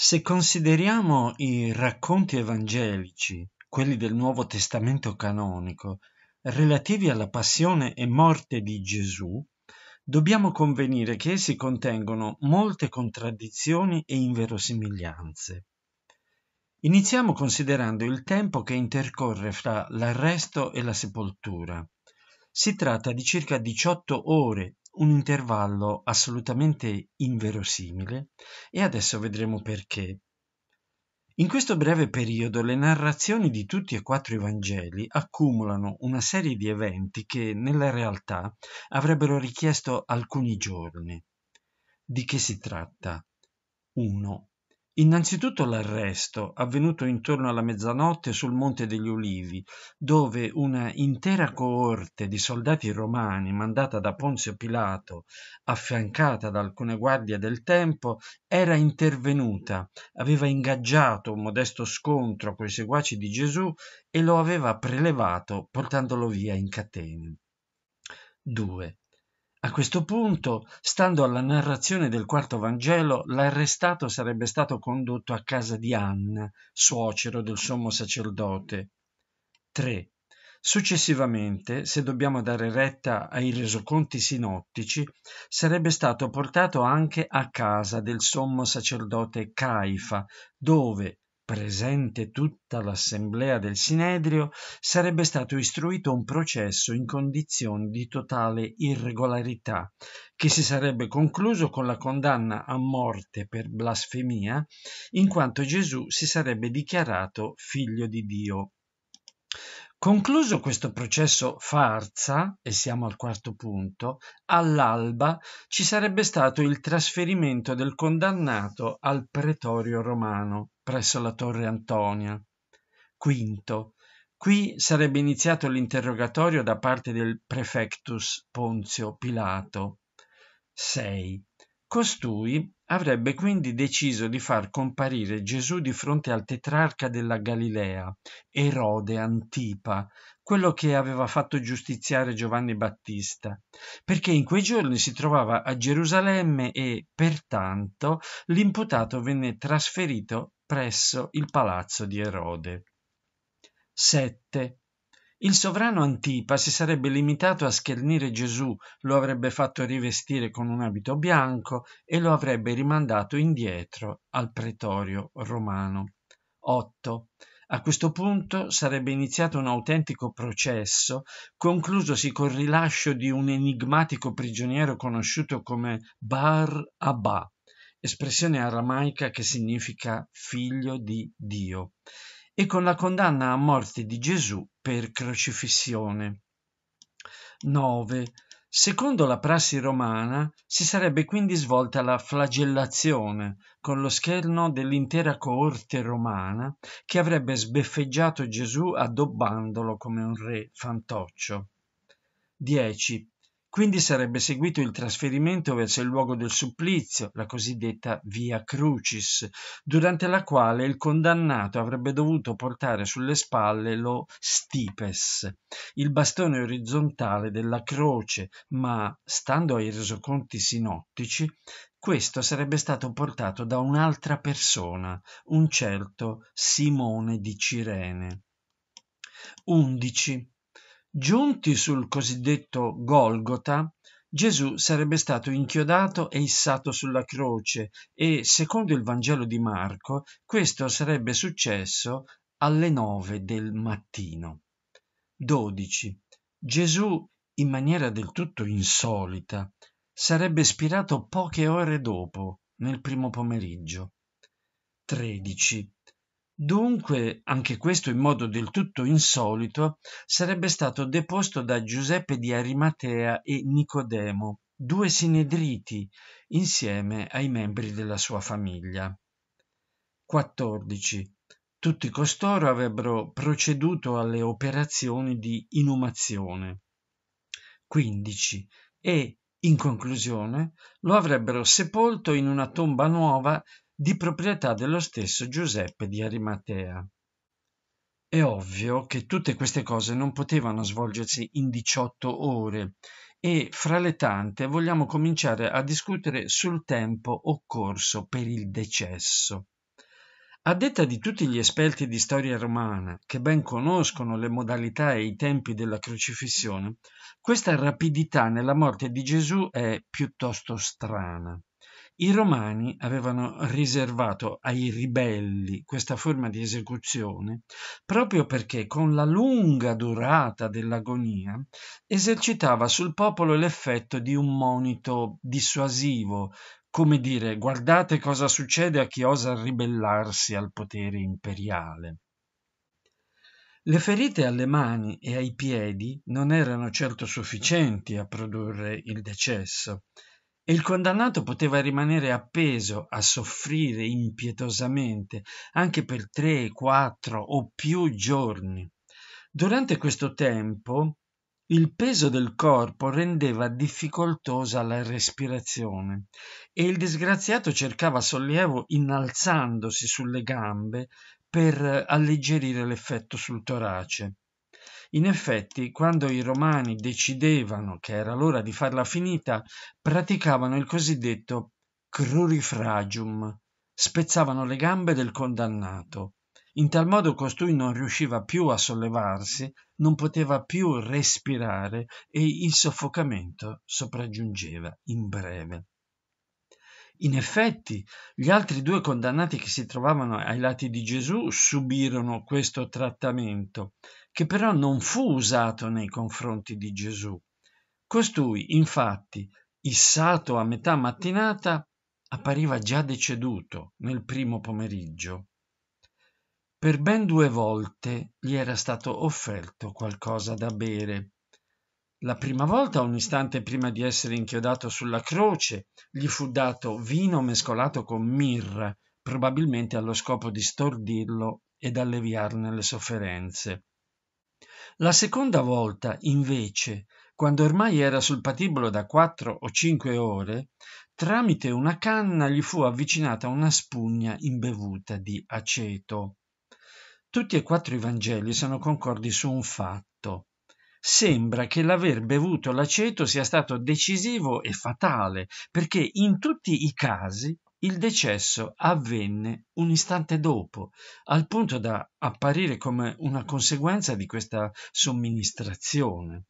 Se consideriamo i racconti evangelici, quelli del Nuovo Testamento canonico, relativi alla passione e morte di Gesù, dobbiamo convenire che essi contengono molte contraddizioni e inverosimiglianze. Iniziamo considerando il tempo che intercorre fra l'arresto e la sepoltura. Si tratta di circa 18 ore un intervallo assolutamente inverosimile e adesso vedremo perché. In questo breve periodo le narrazioni di tutti e quattro i Vangeli accumulano una serie di eventi che nella realtà avrebbero richiesto alcuni giorni. Di che si tratta? 1. Innanzitutto l'arresto, avvenuto intorno alla mezzanotte sul Monte degli Ulivi, dove una intera coorte di soldati romani mandata da Ponzio Pilato, affiancata da alcune guardie del tempo, era intervenuta, aveva ingaggiato un modesto scontro coi seguaci di Gesù e lo aveva prelevato portandolo via in catene. 2. A questo punto, stando alla narrazione del quarto Vangelo, l'arrestato sarebbe stato condotto a casa di Anna, suocero del sommo sacerdote. 3. Successivamente, se dobbiamo dare retta ai resoconti sinottici, sarebbe stato portato anche a casa del sommo sacerdote Caifa, dove, presente tutta l'assemblea del Sinedrio, sarebbe stato istruito un processo in condizioni di totale irregolarità, che si sarebbe concluso con la condanna a morte per blasfemia, in quanto Gesù si sarebbe dichiarato figlio di Dio. Concluso questo processo farsa, e siamo al quarto punto, all'alba ci sarebbe stato il trasferimento del condannato al pretorio romano presso la torre Antonia. Quinto, qui sarebbe iniziato l'interrogatorio da parte del prefectus Ponzio Pilato. 6. Costui avrebbe quindi deciso di far comparire Gesù di fronte al tetrarca della Galilea, Erode Antipa, quello che aveva fatto giustiziare Giovanni Battista, perché in quei giorni si trovava a Gerusalemme e, pertanto, l'imputato venne trasferito presso il palazzo di Erode. 7. Il sovrano Antipa si sarebbe limitato a schernire Gesù, lo avrebbe fatto rivestire con un abito bianco e lo avrebbe rimandato indietro al pretorio romano. 8. A questo punto sarebbe iniziato un autentico processo, conclusosi col rilascio di un enigmatico prigioniero conosciuto come Bar Abba, espressione aramaica che significa figlio di Dio, e con la condanna a morte di Gesù per crocifissione. 9. Secondo la prassi romana si sarebbe quindi svolta la flagellazione con lo scherno dell'intera coorte romana che avrebbe sbeffeggiato Gesù addobbandolo come un re fantoccio. 10. Quindi sarebbe seguito il trasferimento verso il luogo del supplizio, la cosiddetta via crucis, durante la quale il condannato avrebbe dovuto portare sulle spalle lo stipes, il bastone orizzontale della croce, ma, stando ai resoconti sinottici, questo sarebbe stato portato da un'altra persona, un certo Simone di Cirene. 11. Giunti sul cosiddetto Golgota, Gesù sarebbe stato inchiodato e issato sulla croce e, secondo il Vangelo di Marco, questo sarebbe successo alle nove del mattino. 12. Gesù, in maniera del tutto insolita, sarebbe spirato poche ore dopo, nel primo pomeriggio. 13. Dunque, anche questo in modo del tutto insolito, sarebbe stato deposto da Giuseppe di Arimatea e Nicodemo, due sinedriti, insieme ai membri della sua famiglia. 14. Tutti costoro avrebbero proceduto alle operazioni di inumazione. 15. E, in conclusione, lo avrebbero sepolto in una tomba nuova di proprietà dello stesso Giuseppe di Arimatea. È ovvio che tutte queste cose non potevano svolgersi in 18 ore e fra le tante vogliamo cominciare a discutere sul tempo occorso per il decesso. A detta di tutti gli esperti di storia romana, che ben conoscono le modalità e i tempi della crocifissione, questa rapidità nella morte di Gesù è piuttosto strana. I romani avevano riservato ai ribelli questa forma di esecuzione proprio perché con la lunga durata dell'agonia esercitava sul popolo l'effetto di un monito dissuasivo, come dire guardate cosa succede a chi osa ribellarsi al potere imperiale. Le ferite alle mani e ai piedi non erano certo sufficienti a produrre il decesso e il condannato poteva rimanere appeso a soffrire impietosamente anche per tre, quattro o più giorni. Durante questo tempo il peso del corpo rendeva difficoltosa la respirazione e il disgraziato cercava sollievo innalzandosi sulle gambe per alleggerire l'effetto sul torace. In effetti, quando i romani decidevano che era l'ora di farla finita, praticavano il cosiddetto crurifragium, spezzavano le gambe del condannato. In tal modo costui non riusciva più a sollevarsi, non poteva più respirare e il soffocamento sopraggiungeva in breve. In effetti, gli altri due condannati che si trovavano ai lati di Gesù subirono questo trattamento che però non fu usato nei confronti di Gesù. Costui, infatti, issato a metà mattinata, appariva già deceduto nel primo pomeriggio. Per ben due volte gli era stato offerto qualcosa da bere. La prima volta, un istante prima di essere inchiodato sulla croce, gli fu dato vino mescolato con mirra, probabilmente allo scopo di stordirlo ed alleviarne le sofferenze la seconda volta invece quando ormai era sul patibolo da quattro o cinque ore tramite una canna gli fu avvicinata una spugna imbevuta di aceto tutti e quattro i Vangeli sono concordi su un fatto sembra che l'aver bevuto l'aceto sia stato decisivo e fatale, perché in tutti i casi il decesso avvenne un istante dopo, al punto da apparire come una conseguenza di questa somministrazione.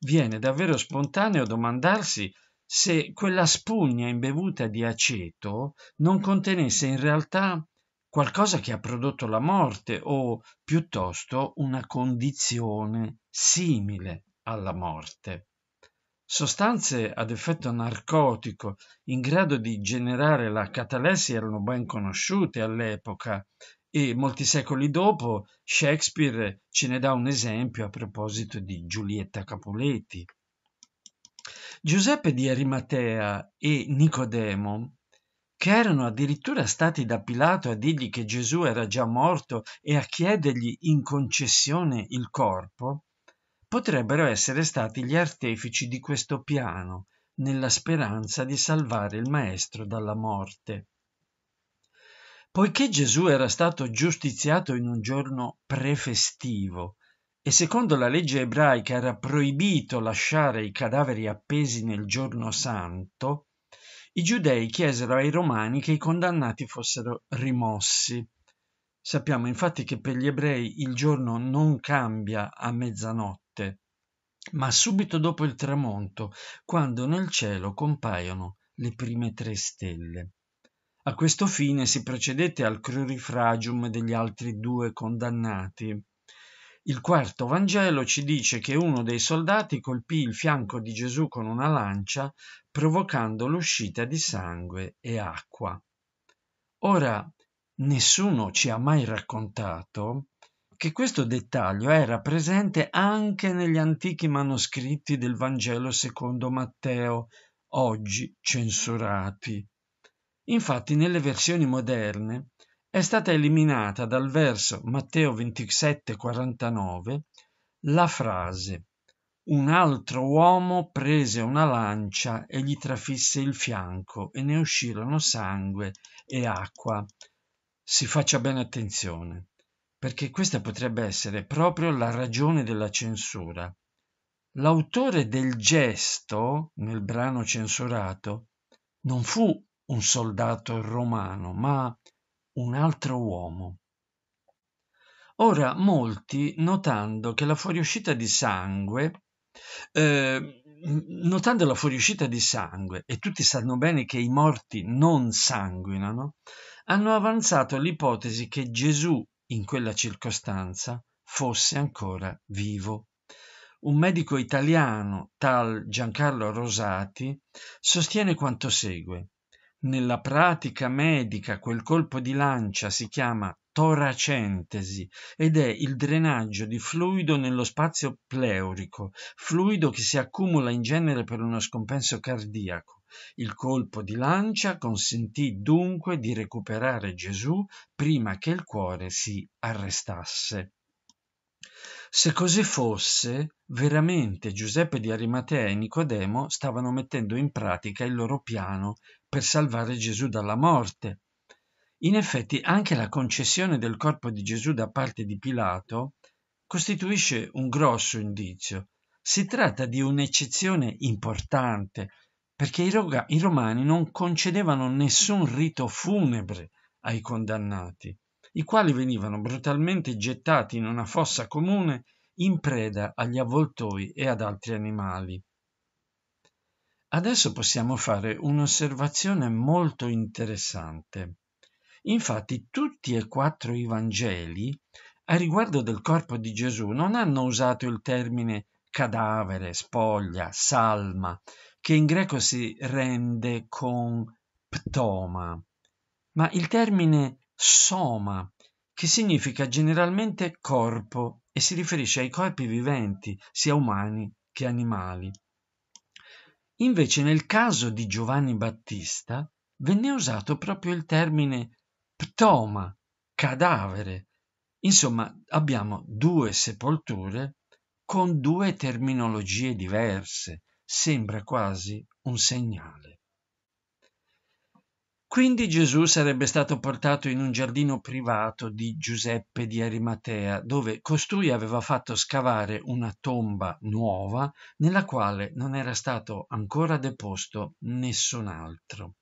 Viene davvero spontaneo domandarsi se quella spugna imbevuta di aceto non contenesse in realtà qualcosa che ha prodotto la morte o piuttosto una condizione simile alla morte. Sostanze ad effetto narcotico in grado di generare la catalessi erano ben conosciute all'epoca e molti secoli dopo Shakespeare ce ne dà un esempio a proposito di Giulietta Capuleti. Giuseppe di Arimatea e Nicodemo, che erano addirittura stati da Pilato a dirgli che Gesù era già morto e a chiedergli in concessione il corpo, potrebbero essere stati gli artefici di questo piano, nella speranza di salvare il Maestro dalla morte. Poiché Gesù era stato giustiziato in un giorno prefestivo e secondo la legge ebraica era proibito lasciare i cadaveri appesi nel giorno santo, i giudei chiesero ai romani che i condannati fossero rimossi. Sappiamo infatti che per gli ebrei il giorno non cambia a mezzanotte notte, ma subito dopo il tramonto, quando nel cielo compaiono le prime tre stelle. A questo fine si procedette al crurifragium degli altri due condannati. Il quarto Vangelo ci dice che uno dei soldati colpì il fianco di Gesù con una lancia, provocando l'uscita di sangue e acqua. Ora, nessuno ci ha mai raccontato che questo dettaglio era presente anche negli antichi manoscritti del Vangelo secondo Matteo, oggi censurati. Infatti nelle versioni moderne è stata eliminata dal verso Matteo 27:49 la frase un altro uomo prese una lancia e gli trafisse il fianco e ne uscirono sangue e acqua. Si faccia bene attenzione perché questa potrebbe essere proprio la ragione della censura. L'autore del gesto nel brano censurato non fu un soldato romano, ma un altro uomo. Ora molti, notando che la fuoriuscita di sangue, eh, notando la fuoriuscita di sangue, e tutti sanno bene che i morti non sanguinano, hanno avanzato l'ipotesi che Gesù in quella circostanza, fosse ancora vivo. Un medico italiano, tal Giancarlo Rosati, sostiene quanto segue. Nella pratica medica quel colpo di lancia si chiama toracentesi ed è il drenaggio di fluido nello spazio pleurico, fluido che si accumula in genere per uno scompenso cardiaco. Il colpo di lancia consentì dunque di recuperare Gesù prima che il cuore si arrestasse. Se così fosse, veramente Giuseppe di Arimatea e Nicodemo stavano mettendo in pratica il loro piano per salvare Gesù dalla morte. In effetti anche la concessione del corpo di Gesù da parte di Pilato costituisce un grosso indizio. Si tratta di un'eccezione importante perché i, roga- i romani non concedevano nessun rito funebre ai condannati, i quali venivano brutalmente gettati in una fossa comune in preda agli avvoltoi e ad altri animali. Adesso possiamo fare un'osservazione molto interessante. Infatti tutti e quattro i Vangeli a riguardo del corpo di Gesù non hanno usato il termine cadavere, spoglia, salma, che in greco si rende con ptoma, ma il termine soma, che significa generalmente corpo e si riferisce ai corpi viventi, sia umani che animali. Invece nel caso di Giovanni Battista venne usato proprio il termine ptoma, cadavere. Insomma, abbiamo due sepolture con due terminologie diverse sembra quasi un segnale. Quindi Gesù sarebbe stato portato in un giardino privato di Giuseppe di Arimatea, dove costui aveva fatto scavare una tomba nuova nella quale non era stato ancora deposto nessun altro.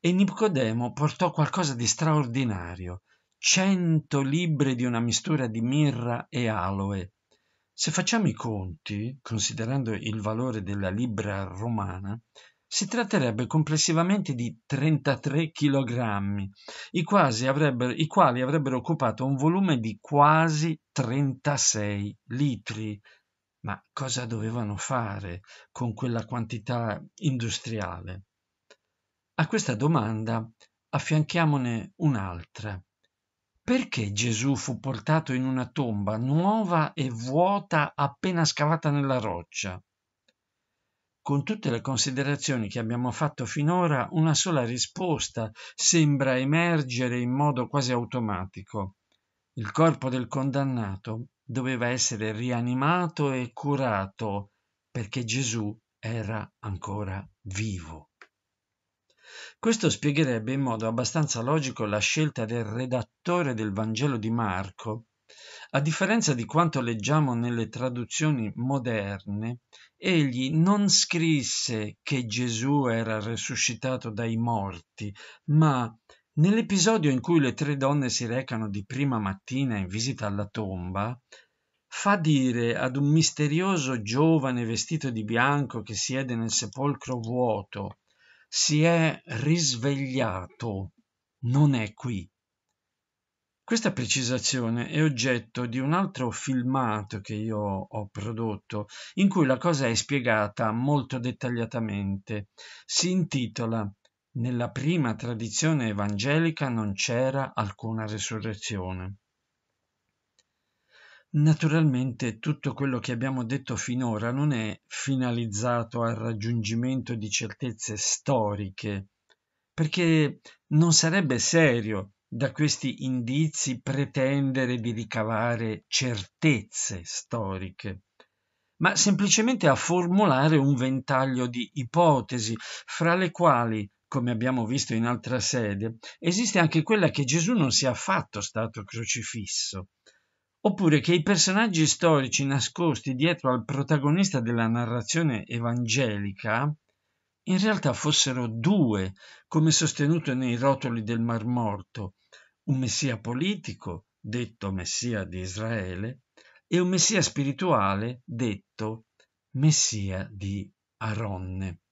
E Nicodemo portò qualcosa di straordinario, cento libbre di una mistura di mirra e aloe, se facciamo i conti, considerando il valore della libra romana, si tratterebbe complessivamente di 33 kg, i, i, quali avrebbero occupato un volume di quasi 36 litri. Ma cosa dovevano fare con quella quantità industriale? A questa domanda affianchiamone un'altra. Perché Gesù fu portato in una tomba nuova e vuota appena scavata nella roccia? Con tutte le considerazioni che abbiamo fatto finora, una sola risposta sembra emergere in modo quasi automatico. Il corpo del condannato doveva essere rianimato e curato perché Gesù era ancora vivo. Questo spiegherebbe in modo abbastanza logico la scelta del redattore del Vangelo di Marco. A differenza di quanto leggiamo nelle traduzioni moderne, egli non scrisse che Gesù era risuscitato dai morti, ma nell'episodio in cui le tre donne si recano di prima mattina in visita alla tomba, fa dire ad un misterioso giovane vestito di bianco che siede nel sepolcro vuoto si è risvegliato, non è qui. Questa precisazione è oggetto di un altro filmato che io ho prodotto, in cui la cosa è spiegata molto dettagliatamente. Si intitola Nella prima tradizione evangelica non c'era alcuna resurrezione. Naturalmente tutto quello che abbiamo detto finora non è finalizzato al raggiungimento di certezze storiche, perché non sarebbe serio da questi indizi pretendere di ricavare certezze storiche, ma semplicemente a formulare un ventaglio di ipotesi, fra le quali, come abbiamo visto in altra sede, esiste anche quella che Gesù non sia affatto stato crocifisso oppure che i personaggi storici nascosti dietro al protagonista della narrazione evangelica in realtà fossero due, come sostenuto nei rotoli del Mar Morto, un messia politico, detto messia di Israele, e un messia spirituale, detto messia di Aronne.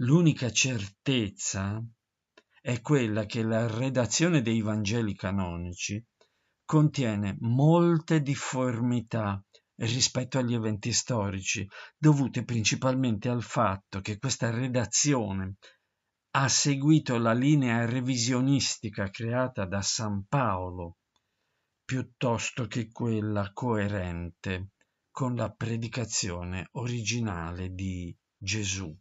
L'unica certezza è quella che la redazione dei Vangeli canonici contiene molte difformità rispetto agli eventi storici, dovute principalmente al fatto che questa redazione ha seguito la linea revisionistica creata da San Paolo piuttosto che quella coerente con la predicazione originale di Gesù.